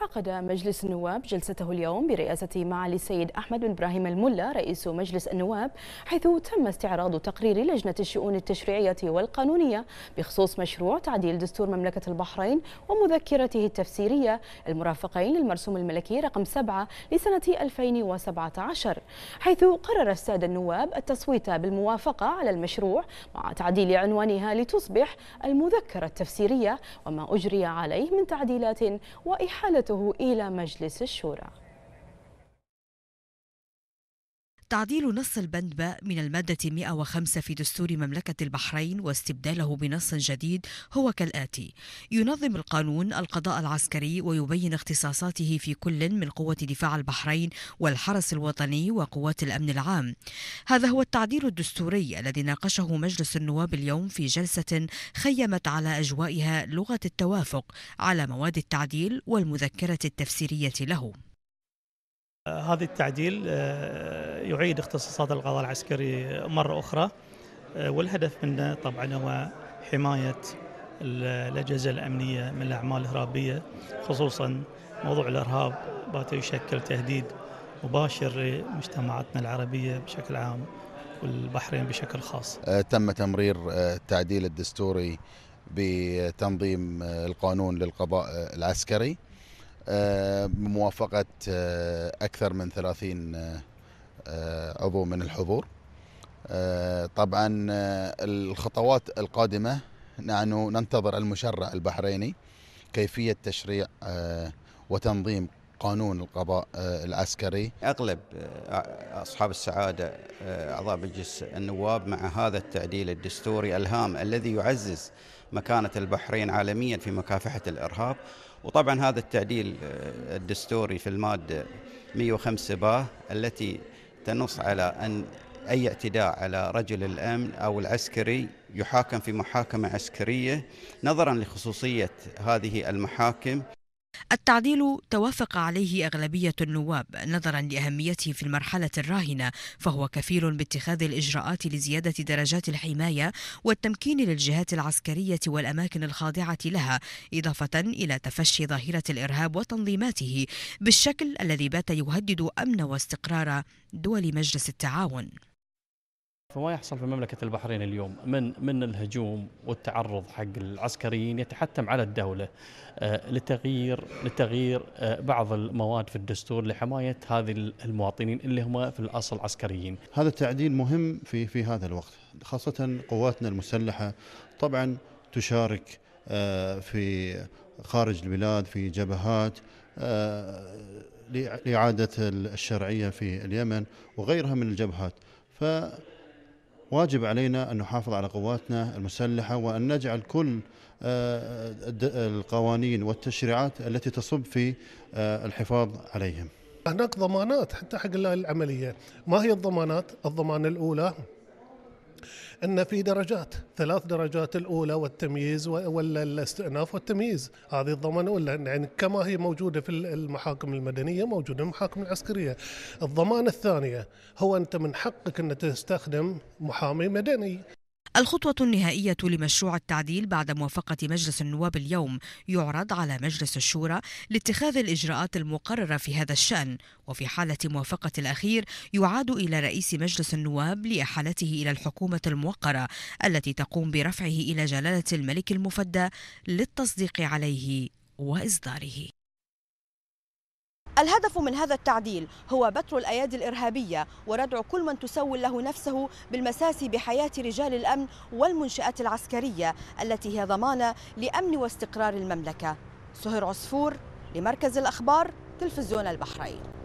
عقد مجلس النواب جلسته اليوم برئاسة معالي السيد أحمد بن إبراهيم الملا رئيس مجلس النواب حيث تم استعراض تقرير لجنة الشؤون التشريعية والقانونية بخصوص مشروع تعديل دستور مملكة البحرين ومذكرته التفسيرية المرافقين للمرسوم الملكي رقم 7 لسنة 2017 حيث قرر السادة النواب التصويت بالموافقة على المشروع مع تعديل عنوانها لتصبح المذكرة التفسيرية وما أجري عليه من تعديلات وإحالة عودته إلى مجلس الشورى تعديل نص البند باء من المادة 105 في دستور مملكة البحرين واستبداله بنص جديد هو كالآتي ينظم القانون القضاء العسكري ويبين اختصاصاته في كل من قوة دفاع البحرين والحرس الوطني وقوات الأمن العام هذا هو التعديل الدستوري الذي ناقشه مجلس النواب اليوم في جلسة خيمت على أجوائها لغة التوافق على مواد التعديل والمذكرة التفسيرية له هذا التعديل يعيد اختصاصات القضاء العسكري مرة أخرى آه، والهدف منه طبعا هو حماية الأجهزة الأمنية من الأعمال الإرهابية خصوصا موضوع الإرهاب بات يشكل تهديد مباشر لمجتمعاتنا العربية بشكل عام والبحرين بشكل خاص آه، تم تمرير آه، التعديل الدستوري بتنظيم القانون للقضاء العسكري بموافقة أكثر من 30 آه، عضو من الحضور آه، طبعا آه، الخطوات القادمة نحن ننتظر المشرع البحريني كيفية تشريع وتنظيم قانون القضاء العسكري أغلب أصحاب السعادة أعضاء مجلس النواب مع هذا التعديل الدستوري الهام الذي يعزز مكانة البحرين عالميا في مكافحة الإرهاب وطبعا هذا التعديل الدستوري في المادة 105 باه التي تنص على أن أي اعتداء على رجل الأمن أو العسكري يحاكم في محاكمة عسكرية نظرا لخصوصية هذه المحاكم التعديل توافق عليه أغلبية النواب نظرا لأهميته في المرحلة الراهنة فهو كفيل باتخاذ الإجراءات لزيادة درجات الحماية والتمكين للجهات العسكرية والأماكن الخاضعة لها إضافة إلى تفشي ظاهرة الإرهاب وتنظيماته بالشكل الذي بات يهدد أمن واستقرار دول مجلس التعاون فما يحصل في مملكة البحرين اليوم من من الهجوم والتعرض حق العسكريين يتحتم على الدولة آه، لتغيير لتغيير آه، بعض المواد في الدستور لحماية هذه المواطنين اللي هم في الأصل عسكريين. هذا التعديل مهم في في هذا الوقت خاصة قواتنا المسلحة طبعا تشارك آه، في خارج البلاد في جبهات لإعادة الشرعية في اليمن وغيرها من الجبهات ف واجب علينا أن نحافظ على قواتنا المسلحة وأن نجعل كل آه، القوانين والتشريعات التي تصب في آه، الحفاظ عليهم هناك ضمانات حتى حق العملية ما هي الضمانات؟ الضمانة الأولى ان في درجات ثلاث درجات الاولى والتمييز ولا الاستئناف والتمييز هذه الضمانه الاولى يعني كما هي موجوده في المحاكم المدنيه موجوده في المحاكم العسكريه الضمانه الثانيه هو انت من حقك ان تستخدم محامي مدني الخطوة النهائية لمشروع التعديل بعد موافقة مجلس النواب اليوم يعرض على مجلس الشورى لاتخاذ الإجراءات المقررة في هذا الشأن وفي حالة موافقة الأخير يعاد إلى رئيس مجلس النواب لإحالته إلى الحكومة الموقرة التي تقوم برفعه إلى جلالة الملك المفدى للتصديق عليه وإصداره الهدف من هذا التعديل هو بتر الايادي الارهابيه وردع كل من تسول له نفسه بالمساس بحياه رجال الامن والمنشات العسكريه التي هي ضمانه لامن واستقرار المملكه. سهر عصفور لمركز الاخبار تلفزيون البحرين.